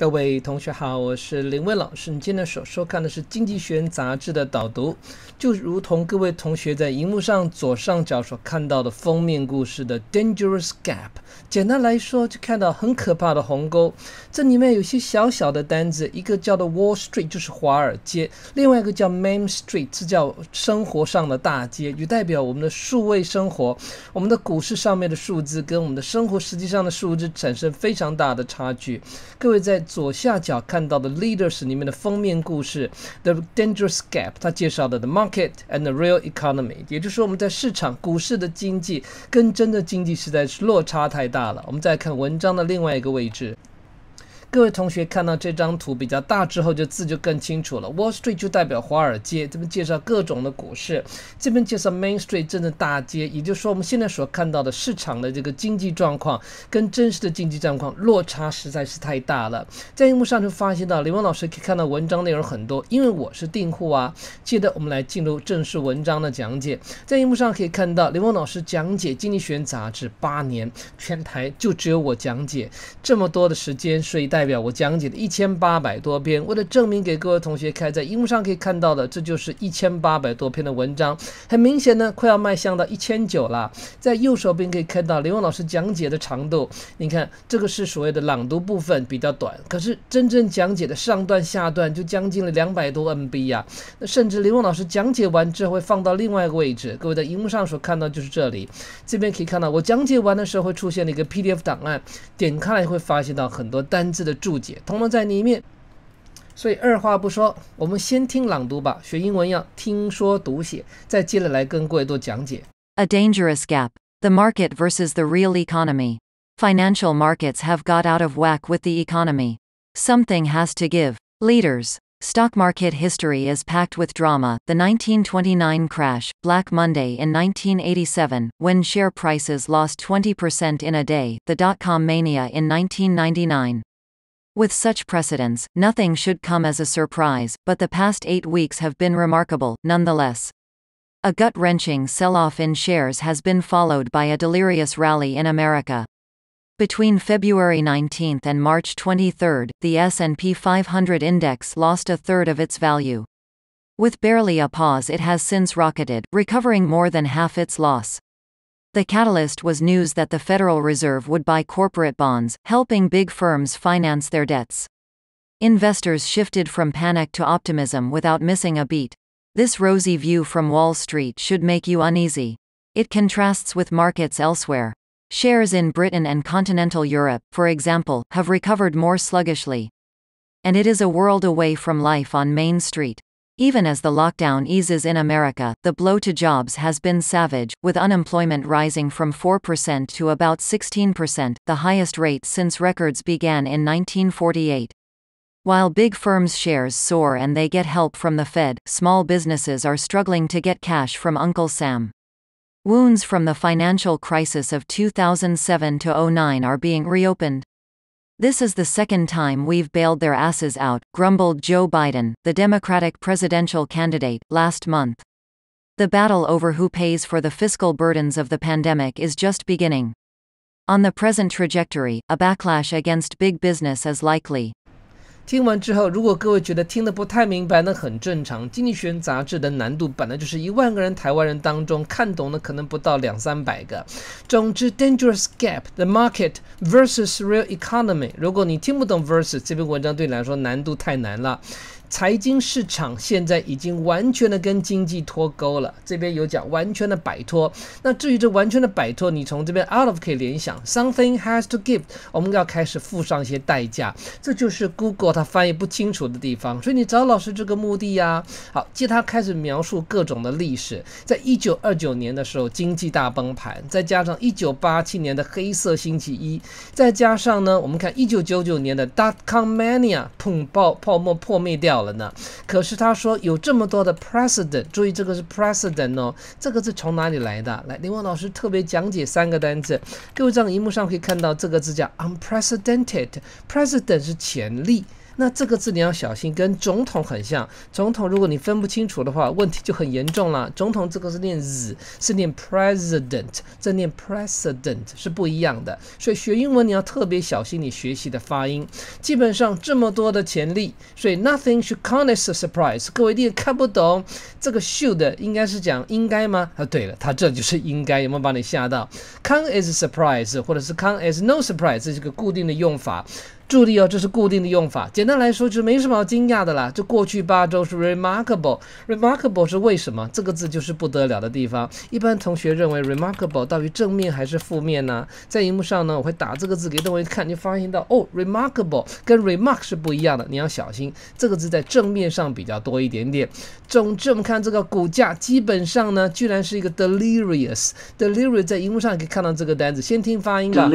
各位同学好，我是林威老师。你今天所收看的是《经济学人》杂志的导读，就如同各位同学在荧幕上左上角所看到的封面故事的 “Dangerous Gap”。简单来说，就看到很可怕的鸿沟。这里面有些小小的单子，一个叫做 Wall Street，就是华尔街；另外一个叫 Main Street，这叫生活上的大街，就代表我们的数位生活，我们的股市上面的数字跟我们的生活实际上的数字产生非常大的差距。各位在。左下角看到的 Leaders 里面的封面故事 The Dangerous Gap，它介绍的 The Market and the Real Economy，也就是说我们在市场股市的经济跟真的经济实在是落差太大了。我们再看文章的另外一个位置。各位同学看到这张图比较大之后，就字就更清楚了。Wall Street 就代表华尔街，这边介绍各种的股市；这边介绍 Main Street，真的大街。也就是说，我们现在所看到的市场的这个经济状况，跟真实的经济状况落差实在是太大了。在荧幕上就发现到，李文老师可以看到文章内容很多，因为我是订户啊。接着我们来进入正式文章的讲解。在荧幕上可以看到，李文老师讲解《经济学人》杂志八年，全台就只有我讲解这么多的时间，所以大。代表我讲解的一千八百多篇，为了证明给各位同学看，在荧幕上可以看到的，这就是一千八百多篇的文章。很明显呢，快要迈向到一千九了。在右手边可以看到林文老师讲解的长度，你看这个是所谓的朗读部分比较短，可是真正讲解的上段下段就将近了两百多 MB 呀。那甚至林文老师讲解完之后，会放到另外一个位置。各位在荧幕上所看到就是这里，这边可以看到我讲解完的时候会出现了一个 PDF 档案，点开来会发现到很多单字的。的注解，通通在里面。所以二话不说，我们先听朗读吧。学英文要听说读写，再接着来跟各位做讲解。A dangerous gap: the market versus the real economy. Financial markets have got out of whack with the economy. Something has to give. Leaders. Stock market history is packed with drama. The 1929 crash, Black Monday in 1987, when share prices lost 20% in a day, the dot com mania in 1999. With such precedents, nothing should come as a surprise, but the past eight weeks have been remarkable, nonetheless. A gut-wrenching sell-off in shares has been followed by a delirious rally in America. Between February 19 and March 23, the S&P 500 index lost a third of its value. With barely a pause it has since rocketed, recovering more than half its loss. The catalyst was news that the Federal Reserve would buy corporate bonds, helping big firms finance their debts. Investors shifted from panic to optimism without missing a beat. This rosy view from Wall Street should make you uneasy. It contrasts with markets elsewhere. Shares in Britain and continental Europe, for example, have recovered more sluggishly. And it is a world away from life on Main Street. Even as the lockdown eases in America, the blow to jobs has been savage, with unemployment rising from 4% to about 16%, the highest rate since records began in 1948. While big firms' shares soar and they get help from the Fed, small businesses are struggling to get cash from Uncle Sam. Wounds from the financial crisis of 2007 to 09 are being reopened. This is the second time we've bailed their asses out, grumbled Joe Biden, the Democratic presidential candidate, last month. The battle over who pays for the fiscal burdens of the pandemic is just beginning. On the present trajectory, a backlash against big business is likely. 听完之后，如果各位觉得听得不太明白，那很正常。《经济学人》杂志的难度本来就是一万个人台湾人当中看懂的可能不到两三百个。总之，dangerous gap，the market versus real economy。如果你听不懂 versus 这篇文章，对你来说难度太难了。财经市场现在已经完全的跟经济脱钩了，这边有讲完全的摆脱。那至于这完全的摆脱，你从这边 out of K 可以联想，something has to give，我们要开始付上一些代价。这就是 Google 它翻译不清楚的地方，所以你找老师这个目的呀。好，接他开始描述各种的历史。在一九二九年的时候，经济大崩盘，再加上一九八七年的黑色星期一，再加上呢，我们看一九九九年的 Dot Com Mania 涌爆泡沫破灭掉。好了呢，可是他说有这么多的 precedent，注意这个是 precedent 哦，这个字从哪里来的？来，林文老师特别讲解三个单词，各位在荧幕上可以看到，这个字叫 unprecedented，precedent 是潜力。那这个字你要小心，跟总统很像。总统，如果你分不清楚的话，问题就很严重了。总统这个是念“子”，是念 “president”，这念 “president” 是不一样的。所以学英文你要特别小心你学习的发音。基本上这么多的潜力，所以 “nothing should come as a surprise”。各位一定看不懂这个 “should”，应该是讲应该吗？啊，对了，他这就是应该，有没有把你吓到？“come as a surprise” 或者是 “come as no surprise” 这是个固定的用法。注意哦，这是固定的用法。简单来说，就没什么好惊讶的啦。就过去八周是 remarkable，remarkable 是为什么？这个字就是不得了的地方。一般同学认为 remarkable 到于正面还是负面呢？在荧幕上呢，我会打这个字给同学看，就发现到哦，remarkable 跟 remark 是不一样的。你要小心，这个字在正面上比较多一点点。总之，我们看这个股价，基本上呢，居然是一个 delirious。delirious 在荧幕上可以看到这个单词，先听发音吧。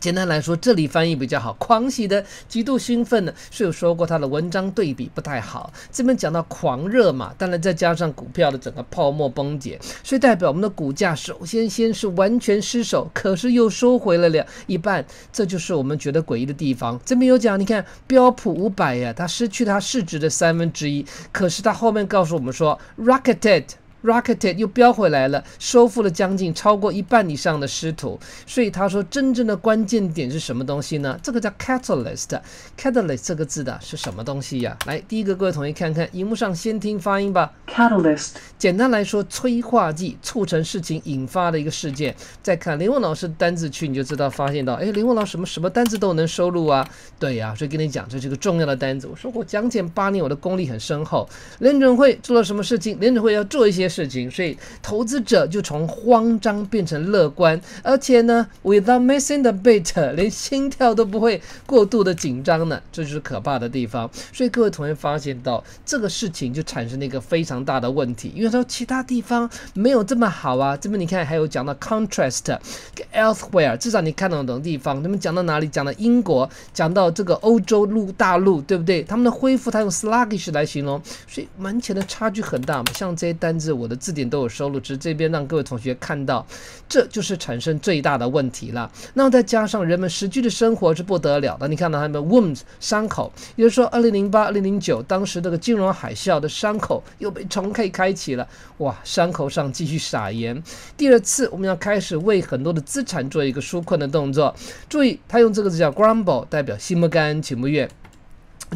简单来说，这里翻译比较好，狂喜的、极度兴奋的，是有说过他的文章对比不太好。这边讲到狂热嘛，当然再加上股票的整个泡沫崩解，所以代表我们的股价首先先是完全失守，可是又收回了两一半，这就是我们觉得诡异的地方。这边有讲，你看标普五百呀，它失去它市值的三分之一，可是它后面告诉我们说 rocketed。Rocketed 又飙回来了，收复了将近超过一半以上的失土，所以他说真正的关键点是什么东西呢？这个叫 catalyst，catalyst 这个字的是什么东西呀？来，第一个，各位同学看看，荧幕上先听发音吧，catalyst。简单来说，催化剂，促成事情引发的一个事件。再看林文老师单字区，你就知道发现到，哎，林文老师什么什么单字都能收录啊？对呀，所以跟你讲，这是个重要的单子。我说过，讲解八年，我的功力很深厚。联准会做了什么事情？联准会要做一些。事情，所以投资者就从慌张变成乐观，而且呢，without missing the beat，连心跳都不会过度的紧张呢，这就是可怕的地方。所以各位同学发现到这个事情就产生了一个非常大的问题，因为说其他地方没有这么好啊。这边你看还有讲到 contrast 跟 elsewhere，至少你看到的地方，他们讲到哪里，讲到英国，讲到这个欧洲陆大陆，对不对？他们的恢复他用 sluggish 来形容，所以完全的差距很大嘛。像这些单子。我的字典都有收录，只这边让各位同学看到，这就是产生最大的问题了。那再加上人们实际的生活是不得了的，你看到他们 wounds 伤口，也就是说，二零零八、二零零九，当时那个金融海啸的伤口又被重开开启了。哇，伤口上继续撒盐。第二次，我们要开始为很多的资产做一个纾困的动作。注意，他用这个字叫 grumble，代表心不甘情不愿。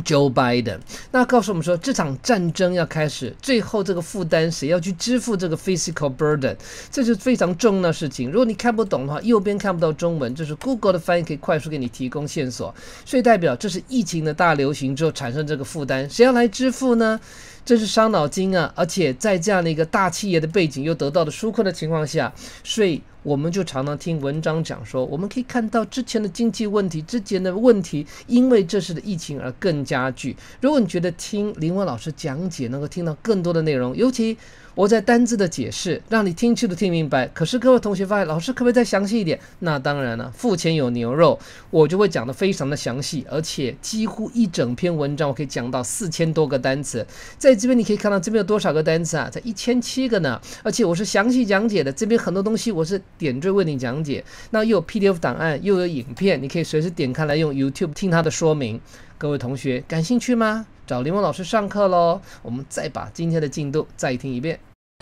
Joe Biden。那告诉我们说，这场战争要开始，最后这个负担谁要去支付？这个 physical burden，这是非常重要的事情。如果你看不懂的话，右边看不到中文，这是 Google 的翻译，可以快速给你提供线索。所以代表这是疫情的大流行之后产生这个负担，谁要来支付呢？这是伤脑筋啊！而且在这样的一个大企业的背景又得到了纾困的情况下，所以。我们就常常听文章讲说，我们可以看到之前的经济问题，之前的问题因为这次的疫情而更加剧。如果你觉得听林文老师讲解能够听到更多的内容，尤其。我在单字的解释，让你听去都听明白。可是各位同学发现，老师可不可以再详细一点？那当然了，付钱有牛肉，我就会讲的非常的详细，而且几乎一整篇文章，我可以讲到四千多个单词。在这边你可以看到这边有多少个单词啊，才一千七个呢。而且我是详细讲解的，这边很多东西我是点缀为你讲解。那又有 PDF 档案，又有影片，你可以随时点开来用 YouTube 听它的说明。各位同学感兴趣吗？A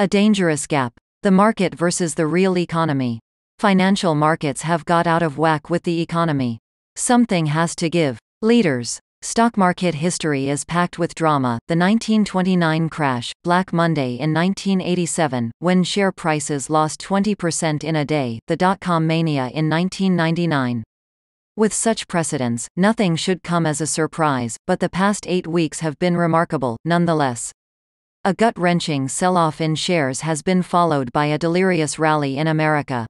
dangerous gap. The market versus the real economy. Financial markets have got out of whack with the economy. Something has to give. Leaders. Stock market history is packed with drama. The 1929 crash, Black Monday in 1987, when share prices lost 20% in a day, the dot com mania in 1999. With such precedents, nothing should come as a surprise, but the past eight weeks have been remarkable, nonetheless. A gut-wrenching sell-off in shares has been followed by a delirious rally in America.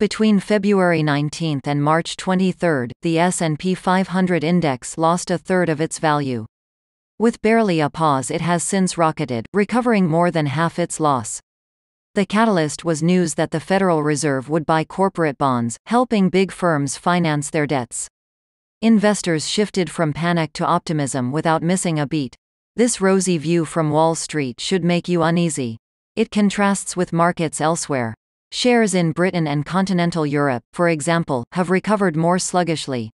Between February 19 and March 23, the S&P 500 index lost a third of its value. With barely a pause it has since rocketed, recovering more than half its loss. The catalyst was news that the Federal Reserve would buy corporate bonds, helping big firms finance their debts. Investors shifted from panic to optimism without missing a beat. This rosy view from Wall Street should make you uneasy. It contrasts with markets elsewhere. Shares in Britain and continental Europe, for example, have recovered more sluggishly.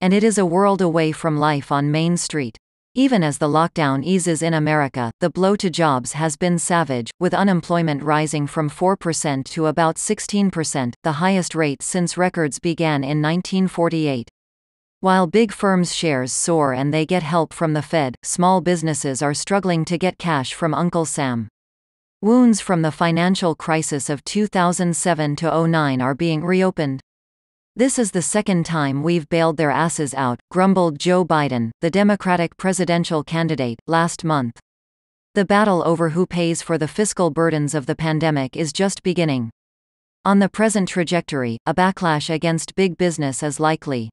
And it is a world away from life on Main Street. Even as the lockdown eases in America, the blow to jobs has been savage, with unemployment rising from 4% to about 16%, the highest rate since records began in 1948. While big firms' shares soar and they get help from the Fed, small businesses are struggling to get cash from Uncle Sam. Wounds from the financial crisis of 2007 to 09 are being reopened. This is the second time we've bailed their asses out, grumbled Joe Biden, the Democratic presidential candidate, last month. The battle over who pays for the fiscal burdens of the pandemic is just beginning. On the present trajectory, a backlash against big business is likely.